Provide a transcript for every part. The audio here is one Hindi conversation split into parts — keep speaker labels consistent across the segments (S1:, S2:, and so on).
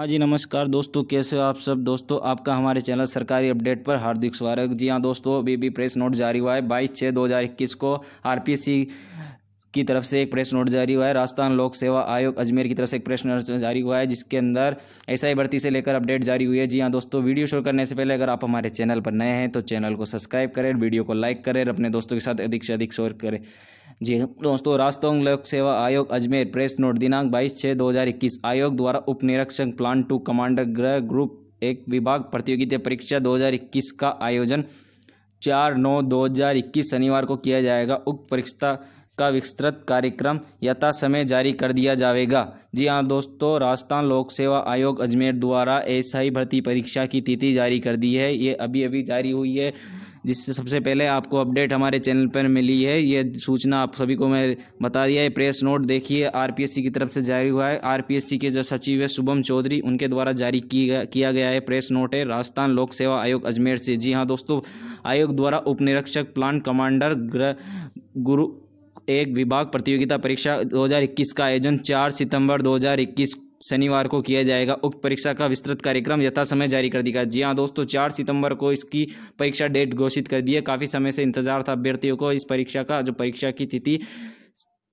S1: हाँ जी नमस्कार दोस्तों कैसे हो आप सब दोस्तों आपका हमारे चैनल सरकारी अपडेट पर हार्दिक स्वागत जी हाँ दोस्तों अभी भी प्रेस नोट जारी हुआ है बाईस छः दो हज़ार इक्कीस को आरपीसी की तरफ से एक प्रेस नोट जारी हुआ है राजस्थान लोक सेवा आयोग अजमेर की तरफ से एक प्रेस नोट जारी हुआ है जिसके अंदर एस आई भर्ती से लेकर अपडेट जारी हुई है जी हाँ दोस्तों वीडियो शुरू करने से पहले अगर आप हमारे चैनल पर नए हैं तो चैनल को सब्सक्राइब करें वीडियो को लाइक करें अपने दोस्तों के साथ अधिक से अधिक शेयर करें जी हाँ, दोस्तों राजस्थान लोक सेवा आयोग अजमेर प्रेस नोट दिनांक 22 छः 2021 आयोग द्वारा उप निरीक्षक प्लान टू कमांडर गृह ग्रुप एक विभाग प्रतियोगिता परीक्षा 2021 का आयोजन चार नौ इक्कीस शनिवार को किया जाएगा उक्त परीक्षा का विस्तृत कार्यक्रम यथा समय जारी कर दिया जाएगा जी हाँ दोस्तों राजस्थान लोक सेवा आयोग अजमेर द्वारा एसआई भर्ती परीक्षा की तिथि जारी कर दी है ये अभी अभी जारी हुई है जिससे सबसे पहले आपको अपडेट हमारे चैनल पर मिली है ये सूचना आप सभी को मैं बता दिया है प्रेस नोट देखिए आरपीएससी की तरफ से जारी हुआ है आरपीएससी के जो सचिव है शुभम चौधरी उनके द्वारा जारी किया गया है प्रेस नोट है राजस्थान लोक सेवा आयोग अजमेर से जी हाँ दोस्तों आयोग द्वारा उपनिरीक्षक प्लांट कमांडर गुरु एक विभाग प्रतियोगिता परीक्षा 2021 का आयोजन 4 सितंबर 2021 शनिवार को किया जाएगा उक्त परीक्षा का विस्तृत कार्यक्रम यथासमय जारी कर दिया जी हाँ दोस्तों चार सितंबर को इसकी परीक्षा डेट घोषित कर दी है काफ़ी समय से इंतजार था अभ्यर्थियों को इस परीक्षा का जो परीक्षा की तिथि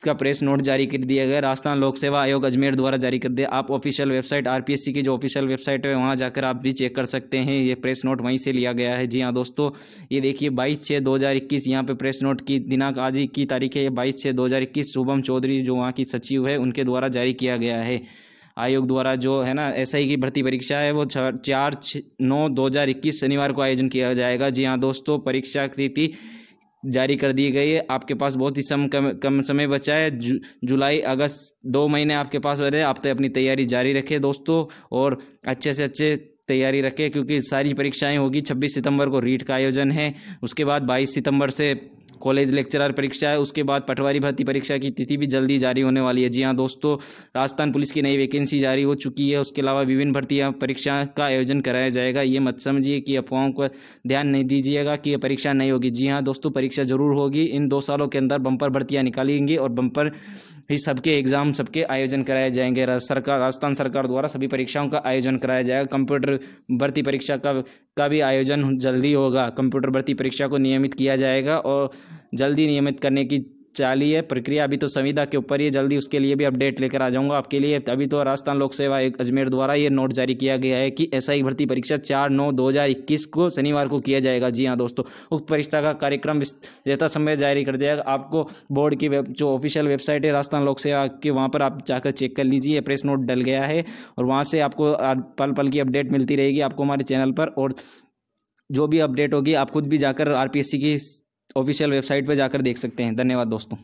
S1: का प्रेस नोट जारी कर दिया गया राजस्थान लोक सेवा आयोग अजमेर द्वारा जारी कर दिया आप ऑफिशियल वेबसाइट आरपीएससी की जो ऑफिशियल वेबसाइट है वहाँ जाकर आप भी चेक कर सकते हैं ये प्रेस नोट वहीं से लिया गया है जी हाँ दोस्तों ये देखिए 22 छः 2021 यहाँ पर प्रेस नोट की दिनांक आज की तारीख है ये बाईस छः इक्कीस शुभम चौधरी जो वहाँ की सचिव है उनके द्वारा जारी किया गया है आयोग द्वारा जो है ना एस की भर्ती परीक्षा है वो चार नौ दो हज़ार इक्कीस शनिवार को आयोजन किया जाएगा जी हाँ दोस्तों परीक्षा तिथि जारी कर दी गई है आपके पास बहुत ही सम कम कम समय बचा है जु, जुलाई अगस्त दो महीने आपके पास बचे आप तो अपनी तैयारी जारी रखें दोस्तों और अच्छे से अच्छे तैयारी रखें क्योंकि सारी परीक्षाएं होगी 26 सितंबर को रीट का आयोजन है उसके बाद 22 सितंबर से कॉलेज लेक्चरर परीक्षा है उसके बाद पटवारी भर्ती परीक्षा की तिथि भी जल्दी जारी होने वाली है जी हाँ दोस्तों राजस्थान पुलिस की नई वैकेंसी जारी हो चुकी है उसके अलावा विभिन्न भर्ती परीक्षा का आयोजन कराया जाएगा ये मत समझिए कि अफवाहों को ध्यान नहीं दीजिएगा कि ये परीक्षा नहीं होगी जी हाँ दोस्तों परीक्षा जरूर होगी इन दो सालों के अंदर बम्पर भर्तियाँ निकालेंगी और बम्पर भी सबके एग्ज़ाम सबके आयोजन कराए जाएंगे सरकार राजस्थान सरकार द्वारा सभी परीक्षाओं का आयोजन कराया जाएगा कंप्यूटर भर्ती परीक्षा का का भी आयोजन जल्दी होगा कंप्यूटर भर्ती परीक्षा को नियमित किया जाएगा और जल्दी नियमित करने की चाली है प्रक्रिया अभी तो संविदा के ऊपर ही जल्दी उसके लिए भी अपडेट लेकर आ जाऊंगा आपके लिए अभी तो राजस्थान लोक सेवा अजमेर द्वारा ये नोट जारी किया गया है कि एसआई भर्ती परीक्षा चार नौ दो को शनिवार को किया जाएगा जी हाँ दोस्तों उक्त परीक्षा का कार्यक्रम यथा समय जारी कर दिया आपको बोर्ड की जो ऑफिशियल वेबसाइट है राजस्थान लोक सेवा की वहाँ पर आप जाकर चेक कर लीजिए प्रेस नोट डल गया है और वहाँ से आपको पल पल की अपडेट मिलती रहेगी आपको हमारे चैनल पर और जो भी अपडेट होगी आप खुद भी जाकर आरपीएससी की ऑफिशियल वेबसाइट पर जाकर देख सकते हैं धन्यवाद दोस्तों